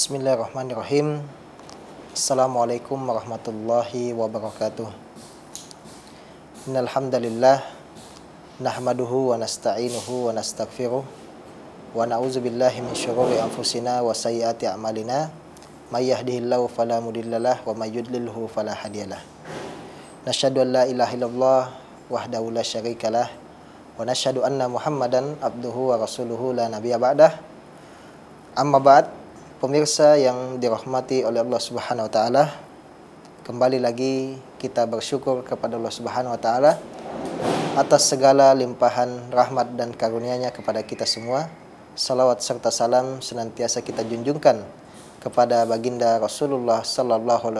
Bismillahirrahmanirrahim. Assalamualaikum warahmatullahi wabarakatuh. Innal nahmaduhu wa nasta'inuhu wa nastaghfiruh wa na'udzubillahi min syururi anfusina wa sayyati a'malina may yahdihillahu fala wa may yudlilhu fala hadiyalah. an la ilaha illallah wahdahu la syarikalah wa nashadu anna Muhammadan abduhu wa rasuluhu la nabiya ba'dah. Amma ba'd Pemirsa yang dirahmati oleh Allah Subhanahu wa taala, kembali lagi kita bersyukur kepada Allah Subhanahu wa taala atas segala limpahan rahmat dan karunia-Nya kepada kita semua. Salawat serta salam senantiasa kita junjungkan kepada baginda Rasulullah sallallahu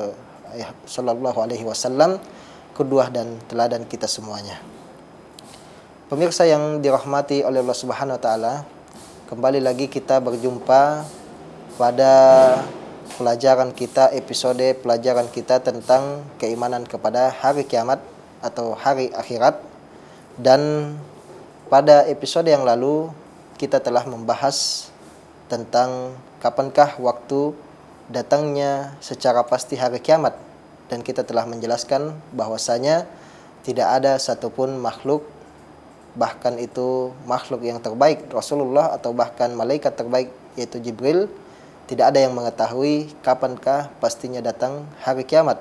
eh, alaihi wasallam kedua dan teladan kita semuanya. Pemirsa yang dirahmati oleh Allah Subhanahu wa taala, kembali lagi kita berjumpa pada pelajaran kita episode pelajaran kita tentang keimanan kepada hari kiamat atau hari akhirat dan pada episode yang lalu kita telah membahas tentang kapankah waktu datangnya secara pasti hari kiamat dan kita telah menjelaskan bahwasanya tidak ada satupun makhluk bahkan itu makhluk yang terbaik Rasulullah atau bahkan malaikat terbaik yaitu Jibril tidak ada yang mengetahui kapankah pastinya datang hari kiamat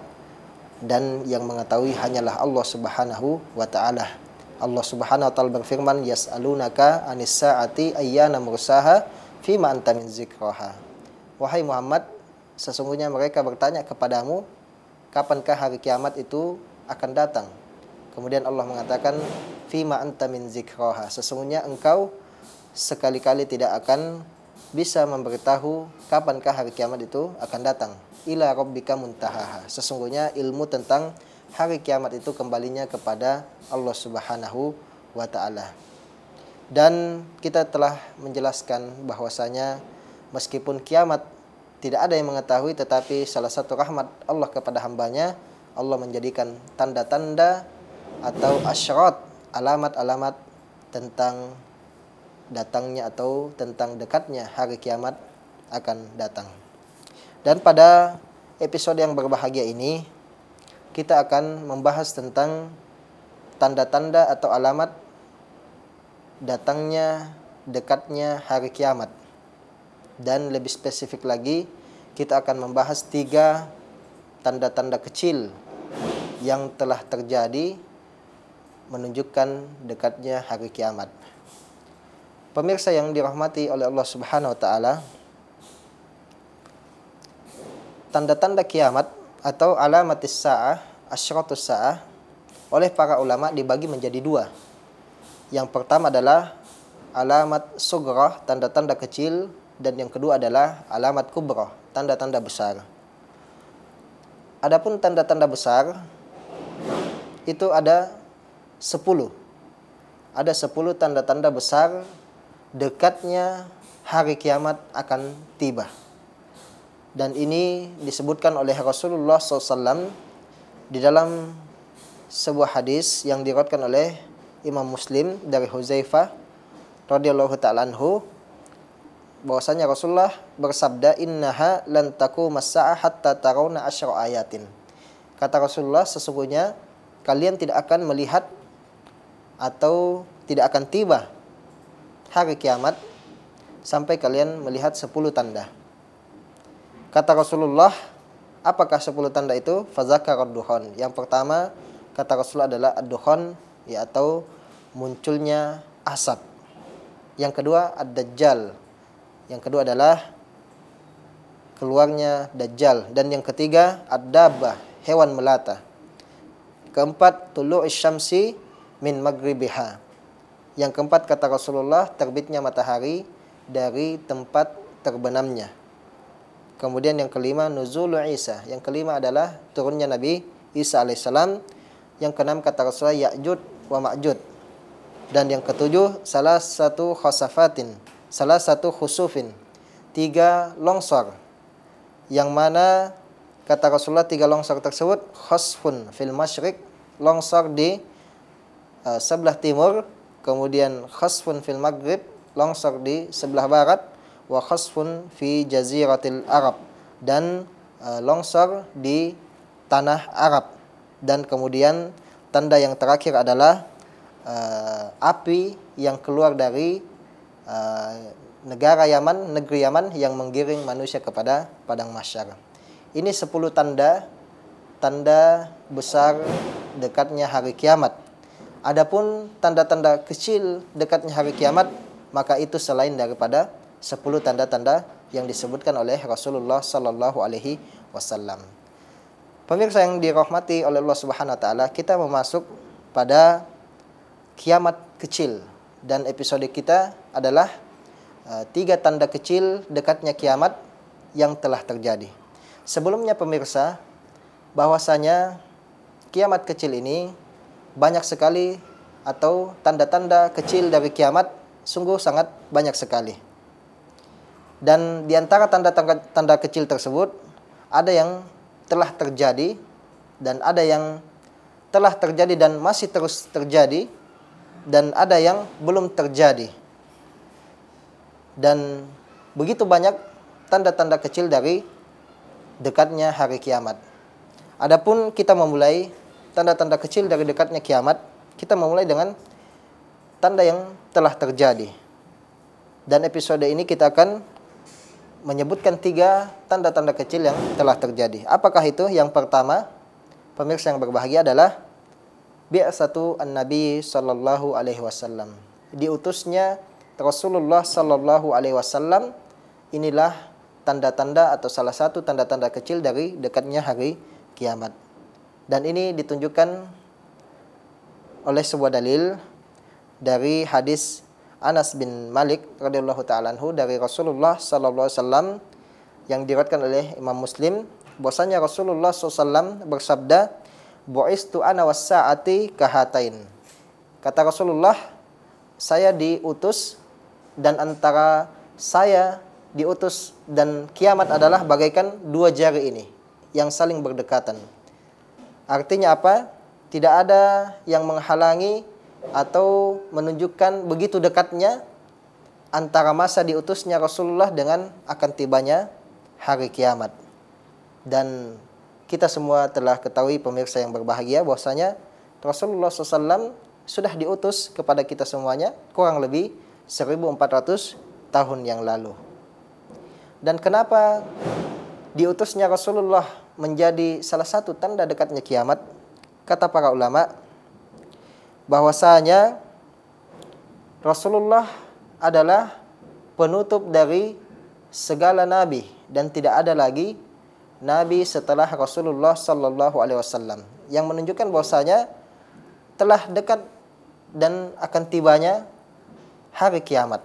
dan yang mengetahui hanyalah Allah Subhanahu wa taala. Allah Subhanahu wa taala berfirman, "Yas'alunaka 'anis sa'ati ayyana mursaha fima anta min zikraha." Wahai Muhammad, sesungguhnya mereka bertanya kepadamu, kapankah hari kiamat itu akan datang? Kemudian Allah mengatakan, "Fima anta min zikraha." Sesungguhnya engkau sekali-kali tidak akan bisa memberitahu kapankah hari kiamat itu akan datang. Ila rabbika muntahaha. Sesungguhnya ilmu tentang hari kiamat itu kembalinya kepada Allah Subhanahu wa taala. Dan kita telah menjelaskan bahwasanya meskipun kiamat tidak ada yang mengetahui tetapi salah satu rahmat Allah kepada hambanya Allah menjadikan tanda-tanda atau asyarat alamat-alamat tentang datangnya atau tentang dekatnya hari kiamat akan datang. Dan pada episode yang berbahagia ini kita akan membahas tentang tanda-tanda atau alamat datangnya dekatnya hari kiamat. Dan lebih spesifik lagi, kita akan membahas tiga tanda-tanda kecil yang telah terjadi menunjukkan dekatnya hari kiamat. Pemirsa yang dirahmati oleh Allah Subhanahu wa taala, tanda-tanda kiamat atau alamat sa'ah, asyratus sa'ah oleh para ulama dibagi menjadi dua. Yang pertama adalah alamat sugrah, tanda-tanda kecil, dan yang kedua adalah alamat kubroh, tanda-tanda besar. Adapun tanda-tanda besar itu ada 10. Ada 10 tanda-tanda besar dekatnya hari kiamat akan tiba. Dan ini disebutkan oleh Rasulullah SAW di dalam sebuah hadis yang diriwayatkan oleh Imam Muslim dari Huzaifah radhiyallahu taala anhu bahwasanya Rasulullah bersabda innaha lan taku saah hatta tarawna asyra ayatin. Kata Rasulullah sesungguhnya kalian tidak akan melihat atau tidak akan tiba hari kiamat sampai kalian melihat 10 tanda. Kata Rasulullah, apakah 10 tanda itu? Fazakarud duhon. Yang pertama, kata Rasulullah adalah ad-duhon, yaitu munculnya asap. Yang kedua, ad-dajjal. Yang kedua adalah keluarnya dajjal. Dan yang ketiga, ad-dabah, hewan melata. Keempat, tulu isyamsi min magribiha yang keempat kata Rasulullah, terbitnya matahari dari tempat terbenamnya. Kemudian yang kelima nuzul Isa. Yang kelima adalah turunnya Nabi Isa alaihissalam. Yang keenam kata Rasulullah yakjud wa Ma'jud. Dan yang ketujuh salah satu khosafatin, salah satu khusufin. Tiga longsor. Yang mana kata Rasulullah tiga longsor tersebut khosfun fil masyrik, longsor di uh, sebelah timur kemudian khasfun fil maghrib longsor di sebelah barat wa khasfun fi jaziratil arab dan uh, longsor di tanah Arab dan kemudian tanda yang terakhir adalah uh, api yang keluar dari uh, negara Yaman, negeri Yaman yang menggiring manusia kepada padang masyar Ini 10 tanda tanda besar dekatnya hari kiamat Adapun tanda-tanda kecil dekatnya hari kiamat, maka itu selain daripada 10 tanda-tanda yang disebutkan oleh Rasulullah Sallallahu Alaihi Wasallam. Pemirsa yang dirahmati oleh Allah Subhanahu Wa Taala, kita memasuk pada kiamat kecil dan episode kita adalah e, tiga tanda kecil dekatnya kiamat yang telah terjadi. Sebelumnya pemirsa, bahwasanya kiamat kecil ini banyak sekali atau tanda-tanda kecil dari kiamat sungguh sangat banyak sekali. Dan di antara tanda-tanda kecil tersebut ada yang telah terjadi dan ada yang telah terjadi dan masih terus terjadi dan ada yang belum terjadi. Dan begitu banyak tanda-tanda kecil dari dekatnya hari kiamat. Adapun kita memulai tanda-tanda kecil dari dekatnya kiamat, kita memulai dengan tanda yang telah terjadi. Dan episode ini kita akan menyebutkan tiga tanda-tanda kecil yang telah terjadi. Apakah itu? Yang pertama, pemirsa yang berbahagia adalah bi'satu an-nabi Shallallahu alaihi wasallam. Diutusnya Rasulullah Shallallahu alaihi wasallam inilah tanda-tanda atau salah satu tanda-tanda kecil dari dekatnya hari kiamat. Dan ini ditunjukkan oleh sebuah dalil dari hadis Anas bin Malik radhiyallahu taala dari Rasulullah sallallahu alaihi wasallam yang diriwayatkan oleh Imam Muslim bahwasanya Rasulullah SAW bersabda bu'istu ana saati kahatain kata Rasulullah saya diutus dan antara saya diutus dan kiamat adalah bagaikan dua jari ini yang saling berdekatan Artinya apa? Tidak ada yang menghalangi atau menunjukkan begitu dekatnya antara masa diutusnya Rasulullah dengan akan tibanya hari kiamat. Dan kita semua telah ketahui pemirsa yang berbahagia bahwasanya Rasulullah SAW sudah diutus kepada kita semuanya kurang lebih 1400 tahun yang lalu. Dan kenapa diutusnya Rasulullah menjadi salah satu tanda dekatnya kiamat kata para ulama bahwasanya Rasulullah adalah penutup dari segala nabi dan tidak ada lagi nabi setelah Rasulullah Shallallahu alaihi wasallam yang menunjukkan bahwasanya telah dekat dan akan tibanya hari kiamat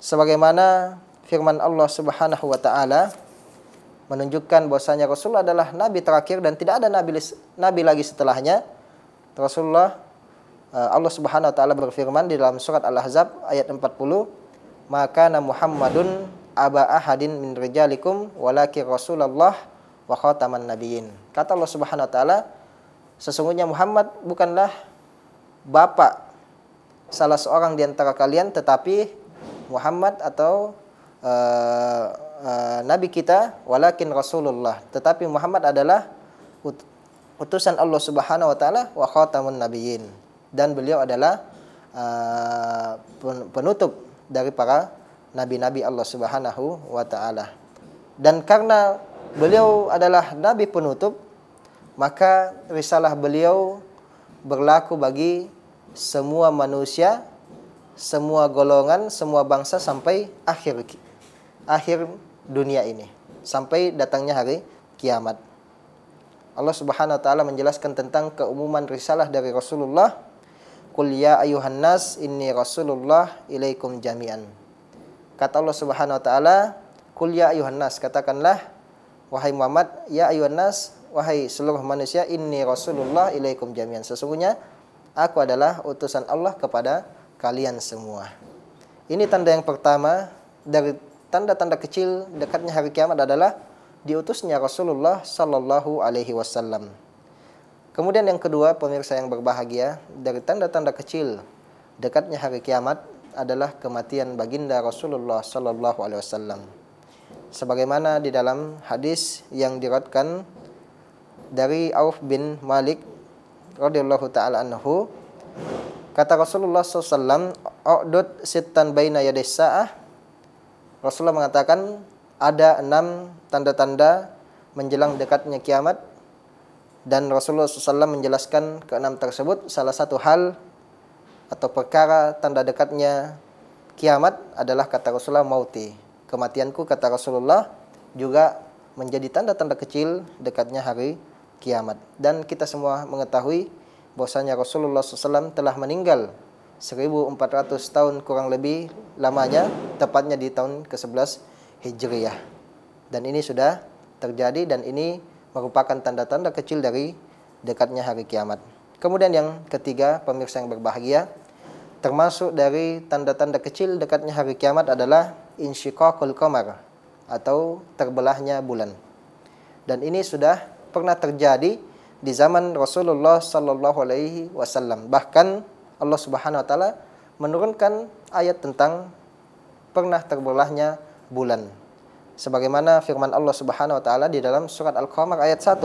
sebagaimana firman Allah Subhanahu wa taala menunjukkan bahwasanya Rasulullah adalah nabi terakhir dan tidak ada nabi nabi lagi setelahnya. Rasulullah eh, Allah Subhanahu wa taala berfirman di dalam surat Al-Ahzab ayat 40, "Maka na Muhammadun aba ahadin min rijalikum walaki Rasulullah wa khataman nabiyyin." Kata Allah Subhanahu wa taala, sesungguhnya Muhammad bukanlah bapak salah seorang di antara kalian tetapi Muhammad atau uh, uh, nabi kita walakin Rasulullah tetapi Muhammad adalah ut utusan Allah Subhanahu wa taala wa khatamun nabiyyin dan beliau adalah uh, penutup dari para nabi-nabi Allah Subhanahu wa taala dan karena beliau adalah nabi penutup maka risalah beliau berlaku bagi semua manusia, semua golongan, semua bangsa sampai akhir akhir dunia ini sampai datangnya hari kiamat. Allah Subhanahu wa taala menjelaskan tentang keumuman risalah dari Rasulullah Qul ya ayuhan nas inni rasulullah ilaikum jami'an. Kata Allah Subhanahu wa taala, Qul ya ayuhan nas, katakanlah wahai Muhammad, ya ayuhan nas, wahai seluruh manusia, inni rasulullah ilaikum jami'an. Sesungguhnya aku adalah utusan Allah kepada kalian semua. Ini tanda yang pertama dari tanda-tanda kecil dekatnya hari kiamat adalah diutusnya Rasulullah Sallallahu Alaihi Wasallam. Kemudian yang kedua, pemirsa yang berbahagia, dari tanda-tanda kecil dekatnya hari kiamat adalah kematian baginda Rasulullah Sallallahu Alaihi Wasallam. Sebagaimana di dalam hadis yang diratkan dari Auf bin Malik radhiyallahu taala anhu kata Rasulullah SAW, "Uqdud sittan baina yaday sa'ah Rasulullah mengatakan ada enam tanda-tanda menjelang dekatnya kiamat dan Rasulullah SAW menjelaskan keenam tersebut salah satu hal atau perkara tanda dekatnya kiamat adalah kata Rasulullah mauti kematianku kata Rasulullah juga menjadi tanda-tanda kecil dekatnya hari kiamat dan kita semua mengetahui bahwasanya Rasulullah SAW telah meninggal 1400 tahun kurang lebih lamanya, tepatnya di tahun ke-11 Hijriah. Dan ini sudah terjadi dan ini merupakan tanda-tanda kecil dari dekatnya hari kiamat. Kemudian yang ketiga, pemirsa yang berbahagia, termasuk dari tanda-tanda kecil dekatnya hari kiamat adalah insyikokul komar atau terbelahnya bulan. Dan ini sudah pernah terjadi di zaman Rasulullah Sallallahu Alaihi Wasallam. Bahkan Allah Subhanahu wa taala menurunkan ayat tentang pernah terbelahnya bulan. Sebagaimana firman Allah Subhanahu wa taala di dalam surat Al-Qamar ayat 1.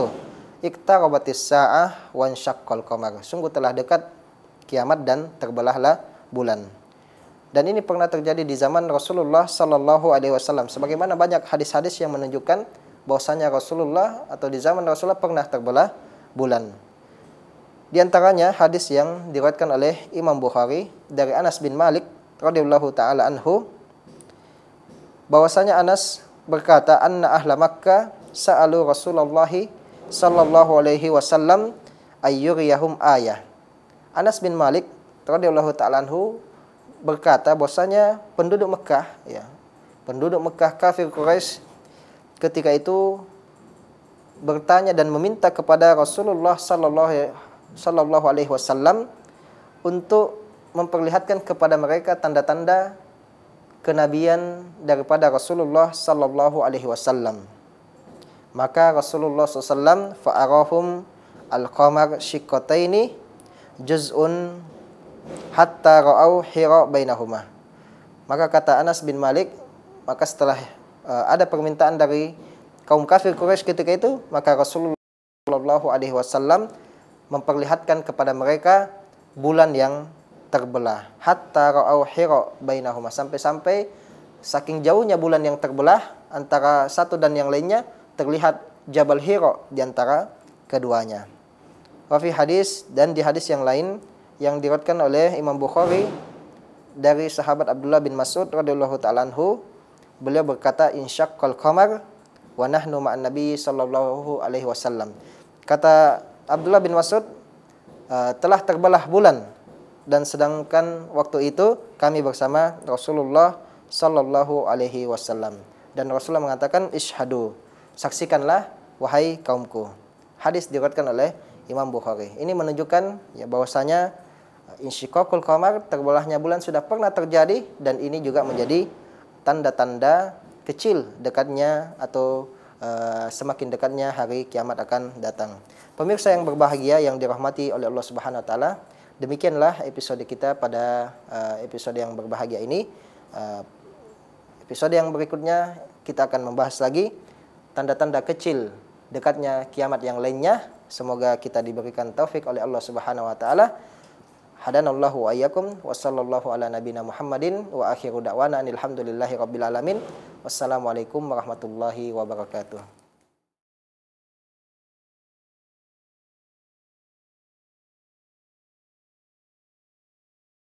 Iktarabatis sa'ah wan syaqqal qamar. Sungguh telah dekat kiamat dan terbelahlah bulan. Dan ini pernah terjadi di zaman Rasulullah Sallallahu Alaihi Wasallam. Sebagaimana banyak hadis-hadis yang menunjukkan bahwasanya Rasulullah atau di zaman Rasulullah pernah terbelah bulan. Di antaranya hadis yang diriwayatkan oleh Imam Bukhari dari Anas bin Malik radhiyallahu taala anhu bahwasanya Anas berkata anna ahla Makkah sa'alu Rasulullah sallallahu alaihi wasallam ayyuriyahum ayah. Anas bin Malik radhiyallahu taala anhu berkata bahwasanya penduduk Mekah ya penduduk Mekah kafir Quraisy ketika itu bertanya dan meminta kepada Rasulullah sallallahu Shallallahu Alaihi Wasallam untuk memperlihatkan kepada mereka tanda-tanda kenabian daripada Rasulullah Shallallahu Alaihi Wasallam. Maka Rasulullah SAW faarohum al-qamar shikotaini juz'un hatta ra'au hira bainahuma. Maka kata Anas bin Malik, maka setelah uh, ada permintaan dari kaum kafir Quraisy ketika itu, maka Rasulullah Shallallahu Alaihi Wasallam memperlihatkan kepada mereka bulan yang terbelah hatta ra'au hira bainahuma sampai-sampai saking jauhnya bulan yang terbelah antara satu dan yang lainnya terlihat Jabal Hira di antara keduanya. Wafi hadis dan di hadis yang lain yang diriwayatkan oleh Imam Bukhari dari sahabat Abdullah bin Mas'ud radhiyallahu taala anhu beliau berkata insyaqqal qamar wa nahnu ma'an nabi sallallahu alaihi wasallam. Kata Abdullah bin Mas'ud uh, telah terbelah bulan dan sedangkan waktu itu kami bersama Rasulullah Shallallahu alaihi wasallam dan Rasulullah mengatakan ishadu saksikanlah wahai kaumku hadis diriwayatkan oleh Imam Bukhari ini menunjukkan ya bahwasanya eh, insyikokul qamar terbelahnya bulan sudah pernah terjadi dan ini juga menjadi tanda-tanda kecil dekatnya atau uh, semakin dekatnya hari kiamat akan datang Pemirsa yang berbahagia yang dirahmati oleh Allah Subhanahu wa taala, demikianlah episode kita pada uh, episode yang berbahagia ini. Uh, episode yang berikutnya kita akan membahas lagi tanda-tanda kecil dekatnya kiamat yang lainnya. Semoga kita diberikan taufik oleh Allah Subhanahu wa taala. Hadanallahu ayyakum wa sallallahu ala nabina Muhammadin wa akhiru da'wana alhamdulillahi rabbil alamin. Wassalamualaikum warahmatullahi wabarakatuh.